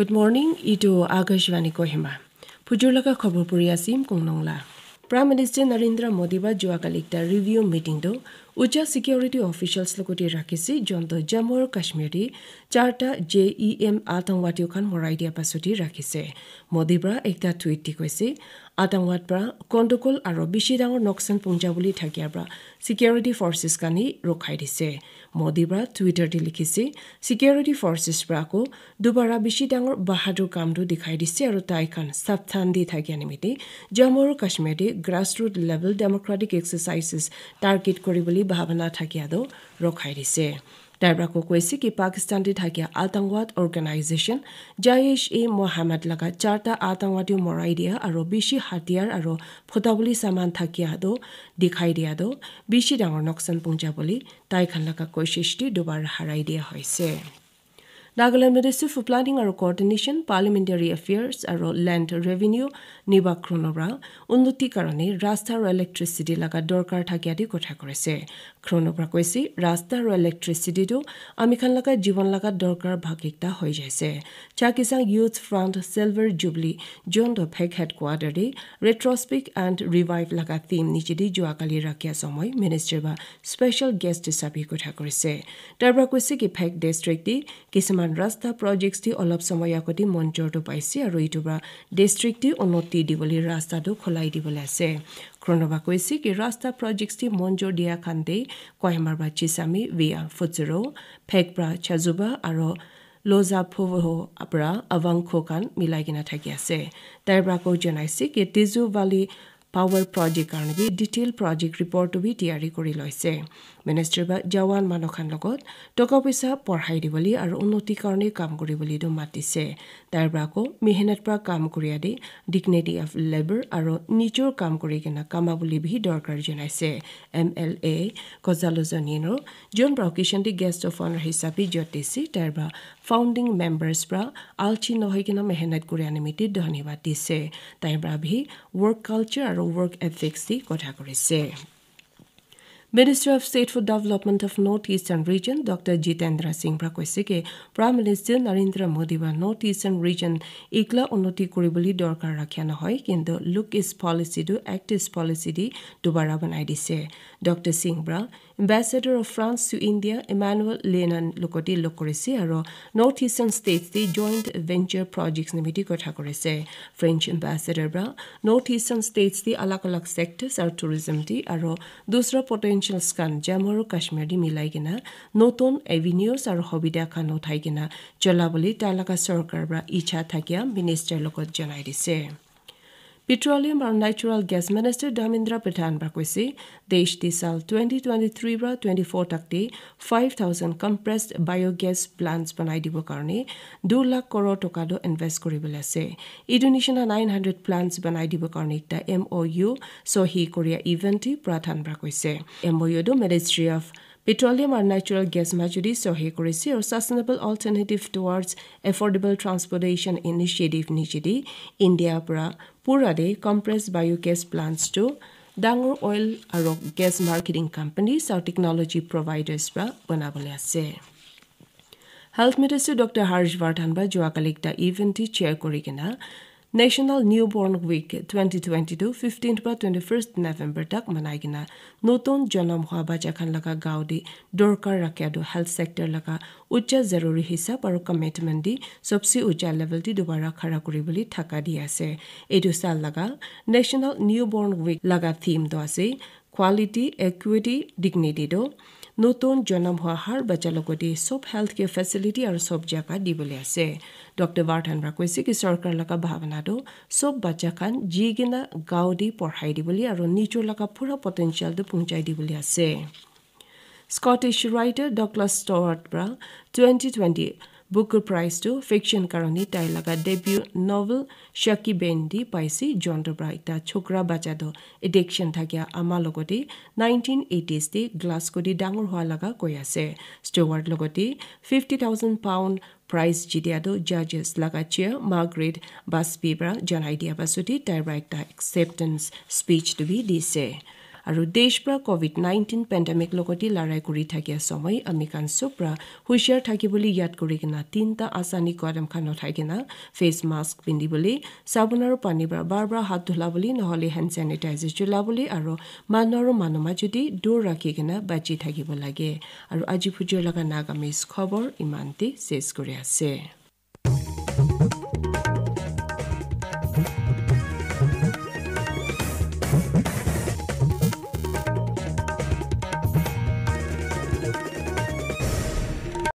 Good morning ইটো আকাশবাণী কহিমা ফুজুৰলগা খবৰ পঢ়ি আছিম কংনংলা প্ৰাইম মিনিষ্টাৰ নৰেন্দ্ৰ মোদী বা যোৱাকালি এটা ৰিভিউ মিটিংটো উচ্চ ছিকিউৰিটি অফিচাৰ্ছ লগতে ৰাখিছে যোনটো জম্মু আৰু কাশ্মীৰী চাৰিটা জে ই এম আতংকবাদীখন মৰাই দিয়াৰ পাছতে ৰাখিছে মোদীবৰা এটা টুইট দি কৈছে আটংবাদ পৰা কণ্ডকল আৰু বেছি ডাঙৰ নক্সান পুঞ্জাৱলী বুলি থাকিয়াৰ পৰা ছিকিউৰিটি ফৰ্চেছ কানি ৰখাই দিছে মোদী পৰা টুইটাৰ দি লিখিছে ছিকিউৰিটি ফৰ্চেছ পৰা আকৌ দুবাৰা বেছি ডাঙৰ বাহাদুৰ কামটো দেখাই দিছে আৰু তাইখন সাৱধান দি থাকিয়া নিমিত্তে জম্মু আৰু কাশ্মীৰতে grassroot level democratic exercises target কৰিবলৈ ভাৱনা থাকিয়াদো ৰখাই দিছে তাইৰ কৈছে কি পাকিস্তানতে থাকে আতংকবাদ অৰ্গেনাইজেশ্যন জাইছ এ মহম্মদ লগা চাৰটা আতংকবাদী মৰাই দিয়া আৰু বেছি হাতিয়াৰ আৰু ফুটাবলী চামান থাকি আদৌ দেখাই দিয়া দৌ বেছি ডাঙৰ নোকচান পুঞ্জা বুলি তাইখন লগা কৈ সৃষ্টি দুবাৰ হাৰাই দিয়া হৈছে নাগালেণ্ড মিনিষ্ট্ৰী ফৰ প্লানিং আৰু কৰ্ডিনেশ্যন পাৰ্লিমেণ্টাৰী এফেয়াৰ্ছ আৰু লেণ্ড ৰেভিনিউ নিৰ্বাক্ৰণৰ পৰা উন্নতিৰ কাৰণে ৰাস্তা আৰু ইলেক্ট্ৰিচিটি লগা দৰকাৰ থাকি আদি কথা কৰিছে ক্ৰনৰ পৰা কৈছে ৰাস্তা আৰু ইলেক্ট্ৰিচিটিটো আমিখান লগা জীৱন লগা দৰকাৰ ভাগিকতা হৈ যাইছে চা কিছাং youth front silver jubilee zone of হেক হেড কোৱাৰ্টাৰে ৰেট্ৰস্পিক এণ্ড ৰিভাইভ লগা টীম নিচিদি যোৱাকালি ৰাখিয়া সময় মিনিষ্টাৰ বা স্পেচিয়েল গেষ্ট হিচাপে কথা কৰিছে তাৰ পৰা কৈছে কি ফেক ডিষ্ট্ৰিক্টটি কিছুমান ৰাস্তা প্ৰজেক্টটি অলপ সময় আগতে মঞ্চৰটো পাইছে আৰু ইটোৰ পৰা ডিষ্ট্ৰিক্টটি উন্নতি দিবলৈ ৰাস্তাটো খোলাই দিবলৈ আছে খ্ৰণবা কৈছে কি ৰাস্তা প্ৰজেক্টছটি মঞ্জুৰ দিয়া খান্দেই কহেমাৰবা চিচামী ভি আৰ ফুটজৰো ফেকপ্ৰা চাজুবা আৰু লজা ফুভহৰা আৱাংখ খান মিলাই কিনে থাকি আছে তাইৰ পৰা কৈ জনাইছে কি বালি পাৱাৰ প্ৰজেক্ট কাৰণে বি ডিটেইল প্ৰজেক্ট ৰিপৰ্টটো বি তৈয়াৰী কৰি লৈছে মিনিষ্ট্ৰী বা জৱান মানুহখান লগত টকা পইচা পঢ়াই দিবলৈ আৰু উন্নতিৰ কাৰণে কাম কৰিবলৈতো মাতিছে তাৰ পৰা আকৌ মেহনত পৰা কাম কৰি আদি ডিগনিটি অফ লেবাৰ আৰু নিজৰ কাম কৰি কিনে কামাবলি বি দৰকাৰ জনাইছে এম এল এ কজালোজনীয়েনো যোন প্ৰকৃষণটি গেষ্ট অফ অনাৰ হিচাপে যত দিছে তাৰ পৰা ফাউণ্ডিং মেম্বাৰ্ছ পৰা আলচি নহয় কিনা মেহনত কৰি আনি ধন্যবাদ দিছে তাইৰ পৰা ৱৰ্ক কালচাৰ আৰু ৱৰ্ক এথিক্স দি কথা কৰিছে Minister of State for Development of Northeastern Region Dr. Jitendra Singh Prakwesike, Prime Minister Narendra Modi wa Northeastern Region ikla unnati koribuli dorkar rakhya na hoy kintu look is policy to act is policy di dubara banai dise Dr. Singh bra Ambassador of France to India Emmanuel Lenan lokoti lokorese aro Northeastern States the joint venture projects nimiti kotha korese French Ambassador bra Northeastern States the alak alak sectors are tourism di aro dusra potential provincial স্কান জম্মু আৰু কাশ্মীৰ দি মিলাই কিনা নতুন avenues আৰু সুবিধাখান উঠাই কিনা চলাবলৈ তালাকা চৰকাৰৰ পৰা ইচ্ছা থাকে মিনিষ্টাৰ লগত জনাই দিছে पेट्रोलियम र natural gas minister Dharmendra Pradhan भएपछि देशले साल ट्वेन्टी ट्वेन्टी थ्री र ट्वेन्टी फोर तकदेखि five thousand compressed biogas plant बनाइदिब कारणे दुई लाख करोड टकालो इन्भेस्ट কৰিবলৈ আছে ইণ্ডোনেছিয়া নাইন হাণ্ড্ৰেড প্লাণ্টছ বনাই দিব কাৰণে এটা এম অ ইউ চহী কৰিয়া ইভেণ্টটি প্ৰাধান্য কৈছে এম অ ইউ দু মেনিষ্ট্ৰী অফ পেট্ৰলিয়াম আৰু নেচাৰেল গেছ মাজুৰি চহে কৰিছে আৰু sustainable alternative towards affordable transportation initiative নিজেদি ইণ্ডিয়াৰ পৰা পুৰাৰে কম্প্ৰেছ বায়ু গেছ প্লাণ্টছটো ডাঙৰ অইল আৰু গেছ মাৰ্কেটিং কোম্পানী আৰু টেকন'লজি প্ৰভাইডাৰ্ছ পৰা বনাবলৈ আছে হেল্থ মিনিষ্টাৰ ডক্টৰ হৰ্ষবৰ্ধন বা যোৱাকালি এটা ইভেণ্টটি শ্বেয়াৰ কৰি কিনা National Newborn Week 2022 15th ba 21st November tak manaigina noton janam hwa ba jakhan laga gaudi dorkar rakya do health sector laga uchcha zaruri hisa par commitment di sabse uchcha level di dobara khara kori boli thaka di ase edu sal laga National Newborn Week laga theme do ase quality equity dignity do নতুন জনম হোৱা হাৰ বাচ্চাৰ লগতে চব health care facility আৰু চব জেগা দিবলৈ আছে ডক্টৰ বাৰ্থানৰা কৈছে কি চৰকাৰ লগা ভাৱনাটো চব বাচ্চা যি কিনা গাঁও দি পঢ়াই দিবলৈ আৰু নিজৰ লগা পূৰা পটেঞ্চিয়েলটো পুঞ্জাই দিবলৈ আছে স্কটিছ ৰাইটাৰ ডক্লাছ ষ্টৰ্টৰ পৰা টুৱেণ্টি টুৱেণ্টি বুকৰ প্ৰাইজটো ফিকশ্যন কাৰণে তাইৰ লগা ডেবিউ নভেল শ্বাকি বেন দি পাইছে জন্তৰ পৰা এটা ছোকৰা বাচাটো এডিকশ্যন থাকিয়া আমাৰ লগতে নাইনটিন দি এইটিছতে গ্লাছকটি ডাঙৰ হোৱা লগা কৈ আছে ষ্ট'ৱাৰ্ড লগতে ফিফটি থাউজেণ্ড পাউণ্ড প্ৰাইজ জিতিয়াটো জাজেছ লগা চেয়াৰ মাৰ্গ্ৰেট বাজপেয়ীৰ পৰা জনাই দিয়াৰ পাছতে তাইৰ পৰা এটা একচেপ্টেঞ্চ স্পীচটো বি দিছে আৰু দেশপৰা কভিড নাইণ্টিন পেণ্ডামিক লগতে লৰাই কৰি থাকিয়া সময় আমি কাণ চোপ্ৰা হুঁচিয়াৰ থাকিবলৈ ইয়াত কৰি কিনা তিনিটা আচানি কোৱাদমখান নাথাকেনা ফেচ মাস্ক পিন্ধিবলৈ চাবোন আৰু পানীৰ পৰা বাৰ বাৰ হাত ধুলাবলৈ নহ'লে হেণ্ড চেনিটাইজাৰ চলাবলৈ আৰু মানুহ আৰু মানুহ যদি দূৰ ৰাখি কিনে বাচি থাকিব লাগে আৰু আজি ভুজৰ লগা নাগামিজ খবৰ ইমানতে চেছ কৰি আছে